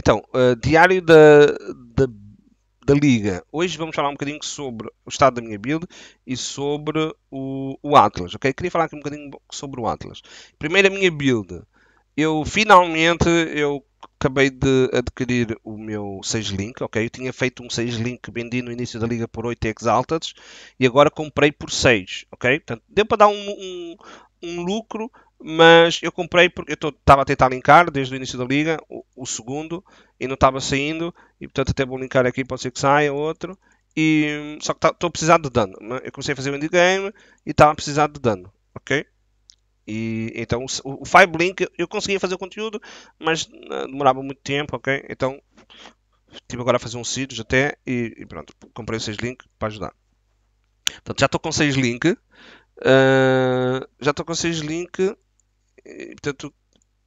Então, uh, diário da, da, da, Liga. Hoje vamos falar um bocadinho sobre o estado da minha build e sobre o, o Atlas, ok? Queria falar aqui um bocadinho sobre o Atlas. Primeiro, a minha build. Eu, finalmente, eu acabei de adquirir o meu 6 link, ok? Eu tinha feito um 6 link vendi no início da liga por 8 Exalted e agora comprei por 6, ok? Portanto, deu para dar um, um, um lucro, mas eu comprei porque eu estava a tentar linkar desde o início da liga, o, o segundo, e não estava saindo, e portanto até vou linkar aqui, pode ser que saia outro, e, só que estou tá, a precisar de dano. Né? Eu comecei a fazer o endgame e estava a precisar de dano, ok? E, então o, o Five Link eu conseguia fazer o conteúdo, mas né, demorava muito tempo, ok? Então estive agora a fazer um Sirius até e, e, pronto, comprei o 6 Link para ajudar. Portanto, já estou com 6 Link. Uh, já estou com 6 Link eh, portanto,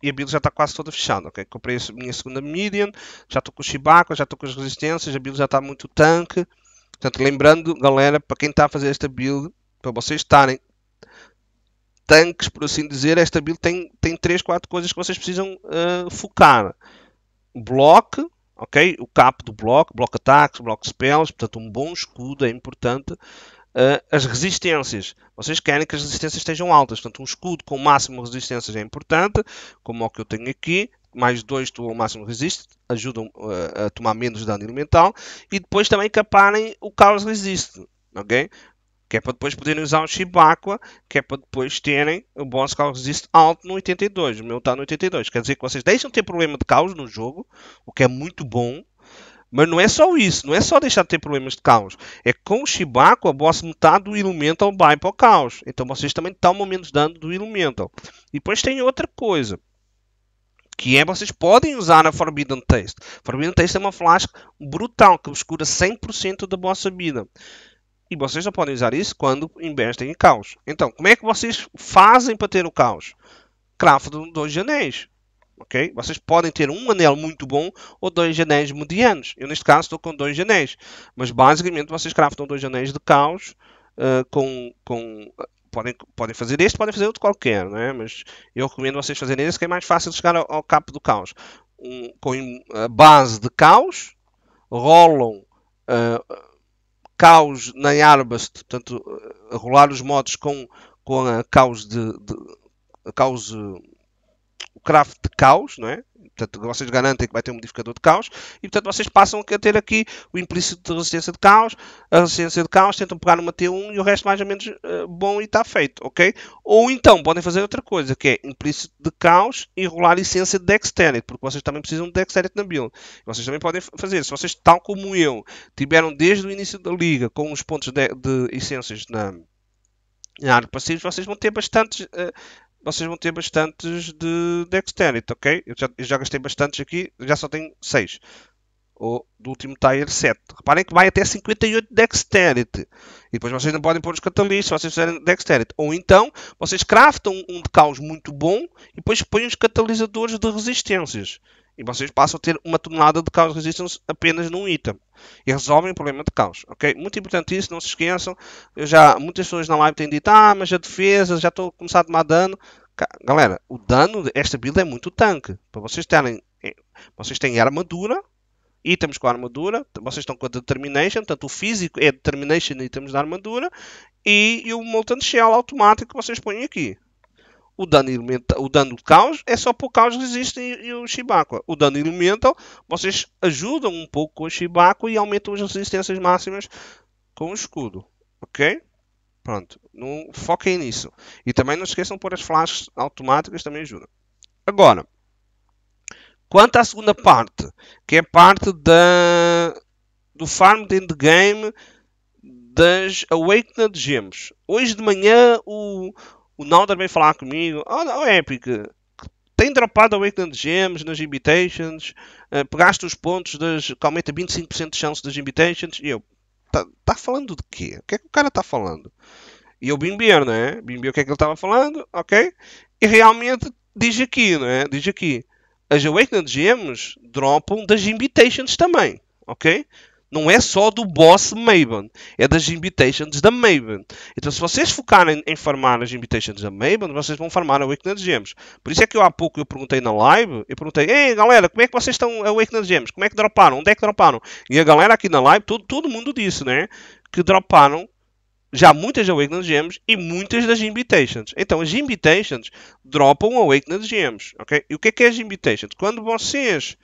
e a build já está quase toda fechada. ok Comprei a minha segunda Miriam, já estou com o Shibaka, já estou com as resistências, a build já está muito tanque. Portanto, lembrando, galera, para quem está a fazer esta build, para vocês estarem tanques, por assim dizer, esta build tem, tem 3, 4 coisas que vocês precisam uh, focar. Bloco, ok? O capo do bloco, bloco ataques, bloco spells, portanto um bom escudo é importante uh, as resistências. Vocês querem que as resistências estejam altas, portanto, um escudo com máximo resistências é importante, como é o que eu tenho aqui, mais 2 o máximo resist, ajudam uh, a tomar menos dano elemental, e depois também caparem o caos resist, ok? Que é para depois poderem usar o Shibaqua, que é para depois terem o boss caos resist alto no 82, o meu está no 82, quer dizer que vocês deixam de ter problema de caos no jogo, o que é muito bom, mas não é só isso, não é só deixar de ter problemas de caos. É com o Shibaku a boss metade tá do Elemental vai para o caos. Então vocês também tomam menos dano do Elemental. E depois tem outra coisa. Que é, vocês podem usar a Forbidden Taste. Forbidden Taste é uma flash brutal que obscura 100% da vossa vida. E vocês só podem usar isso quando investem em caos. Então, como é que vocês fazem para ter o caos? Craftam dois anéis ok? Vocês podem ter um anel muito bom ou dois anéis medianos. Eu, neste caso, estou com dois anéis. Mas, basicamente, vocês craftam dois anéis de caos uh, com... com podem, podem fazer este, podem fazer outro qualquer, não é? Mas eu recomendo vocês fazerem este, que é mais fácil de chegar ao, ao capo do caos. Um, com a ah, base de caos, rolam... Uh, caos na Arbast, portanto, rolar os modos com, com a caos de, de a caos o craft de caos, não é? Portanto, vocês garantem que vai ter um modificador de caos e, portanto, vocês passam a ter aqui o implícito de resistência de caos, a resistência de caos, tentam pegar numa T1 e o resto mais ou menos uh, bom e está feito, ok? Ou então podem fazer outra coisa, que é implícito de caos e rolar licença de Dexterity, porque vocês também precisam de Dexterity na build. Vocês também podem fazer, se vocês, tal como eu, tiveram desde o início da liga com os pontos de, de essências na na área de passivos, vocês vão ter bastantes uh, vocês vão ter bastantes de Dexterity, ok? Eu já, eu já gastei bastantes aqui, já só tenho 6. Ou do último tier 7. Reparem que vai até 58 Dexterity. E depois vocês não podem pôr os catalistas se vocês fizerem Dexterity. Ou então, vocês craftam um de caos muito bom e depois põem os catalisadores de resistências. E vocês passam a ter uma tonelada de caos resistance apenas num item. E resolvem o problema de caos, ok? Muito importante isso, não se esqueçam. Eu já, muitas pessoas na live têm dito, ah, mas a defesa, já estou a começar a tomar dano. Galera, o dano desta build é muito tanque. Para vocês terem, é, vocês têm armadura, itens com armadura, vocês estão com a Determination, portanto o físico é Determination e itens da armadura, e, e o Molten Shell automático que vocês põem aqui. O dano, elemental, o dano do caos é só para o caos resiste e, o shibaku O dano elemental, vocês ajudam um pouco com o shibaku e aumentam as resistências máximas com o escudo. Ok? Pronto. Não foquem nisso. E também não esqueçam por as flashes automáticas, também ajudam. Agora, quanto à segunda parte, que é parte da, do farm de endgame das Awakened Gems. Hoje de manhã o o Nalder vem falar comigo. Olha, oh, Epic, tem dropado Awakened Gems nas Invitations, uh, pegaste os pontos das, que aumenta 25% de chance das Invitations, e eu, tá, tá falando de quê? O que é que o cara tá falando? E eu bimbeiro, não é? Bimbeiro o que é que ele estava falando, ok? E realmente diz aqui, não é? Diz aqui, as Awakened Gems dropam das Invitations também, ok? Não é só do boss Maven, é das invitations da Maven. Então, se vocês focarem em farmar as invitations da Maven, vocês vão farmar a Awakened Gems. Por isso é que eu há pouco eu perguntei na live, eu perguntei, ei galera, como é que vocês estão a Awakened Gems? Como é que droparam? Onde é que droparam? E a galera aqui na live, todo, todo mundo disse, né? Que droparam já muitas Awakened Gems e muitas das Invitations. Então, as Invitations dropam Awakened Gems, ok? E o que é que é as Invitations? Quando vocês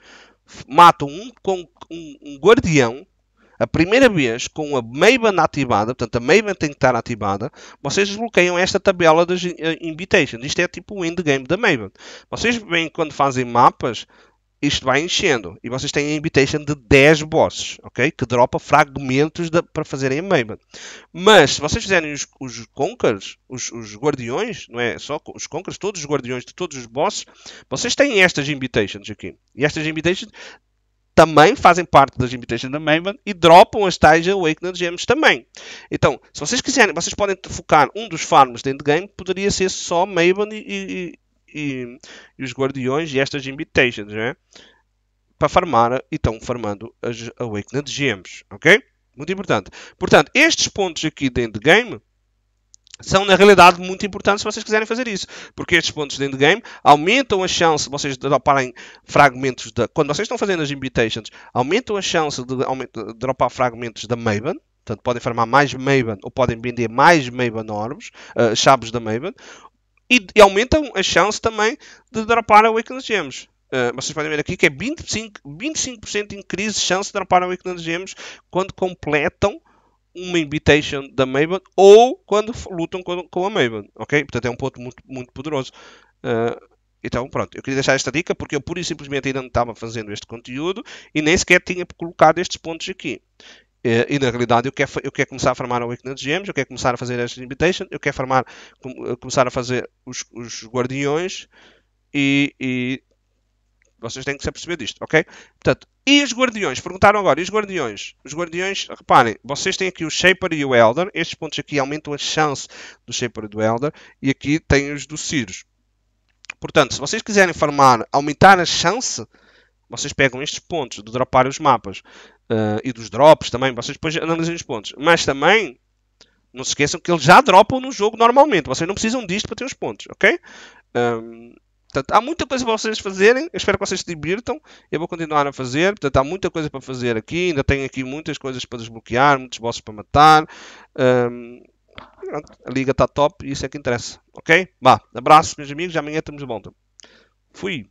matam um, um, um guardião, a primeira vez com a Maven ativada, portanto a Maven tem que estar ativada, vocês desbloqueiam esta tabela das eh, invitations. Isto é tipo o endgame da Maven. Vocês veem quando fazem mapas, isto vai enchendo. E vocês têm a invitation de 10 bosses, ok? Que dropa fragmentos de, para fazerem a Maven. Mas, se vocês fizerem os, os Conkers, os, os, Guardiões, não é só os Conkers, todos os Guardiões de todos os bosses, vocês têm estas invitations aqui. E estas invitations também fazem parte das Invitations da Maven e dropam as tais Awakened Gems também. Então, se vocês quiserem, vocês podem focar um dos farms de game poderia ser só Maven e, e, e, e os Guardiões e estas Invitations, é? Para farmar, e estão farmando as Awakened Gems, ok? Muito importante. Portanto, estes pontos aqui de game são na realidade muito importantes se vocês quiserem fazer isso, porque estes pontos de endgame aumentam a chance de vocês droparem fragmentos da. Quando vocês estão fazendo as invitations, aumentam a chance de, de dropar fragmentos da Maven. Portanto, podem farmar mais Maven ou podem vender mais Maven Orbs, uh, eh, chaves da Maven, e, e, aumentam a chance também de dropar a Awakened Gems. Uh, vocês podem ver aqui que é 25%, 25 increase de chance de dropar a Awakened Gems quando completam uma invitation da Maven ou quando lutam com, com a Maven, ok? Portanto, é um ponto muito, muito poderoso. Uh, então, pronto, eu queria deixar esta dica porque eu pura e simplesmente ainda não estava fazendo este conteúdo e nem sequer tinha colocado estes pontos aqui. e na realidade eu quero, eu quero começar a farmar a Awakened Gems, eu quero começar a fazer estas invitations, eu quero farmar, com, eh, começar a fazer os, os guardiões e, e vocês têm que se aperceber disto, ok? Portanto, e os guardiões? Perguntaram agora, e os guardiões? Os guardiões, reparem, vocês têm aqui o Shaper e o Elder. Estes pontos aqui aumentam a chance do Shaper e do Elder. E aqui têm os do Sirius. Portanto, se vocês quiserem farmar, aumentar a chance, vocês pegam estes pontos de dropar os mapas. Uh, e dos drops também, vocês depois analisam os pontos. Mas também, não se esqueçam que eles já dropam no jogo normalmente. Vocês não precisam disto para ter os pontos, ok? Um, ah, Portanto, há muita coisa para vocês fazerem. Eu espero que vocês se divirtam. Eu vou continuar a fazer. Portanto, há muita coisa para fazer aqui. Ainda tenho aqui muitas coisas para desbloquear, muitos bosses para matar. Um, a liga está top e isso é que interessa. Ok? Vá, abraço, meus amigos. Amanhã estamos de volta. Fui.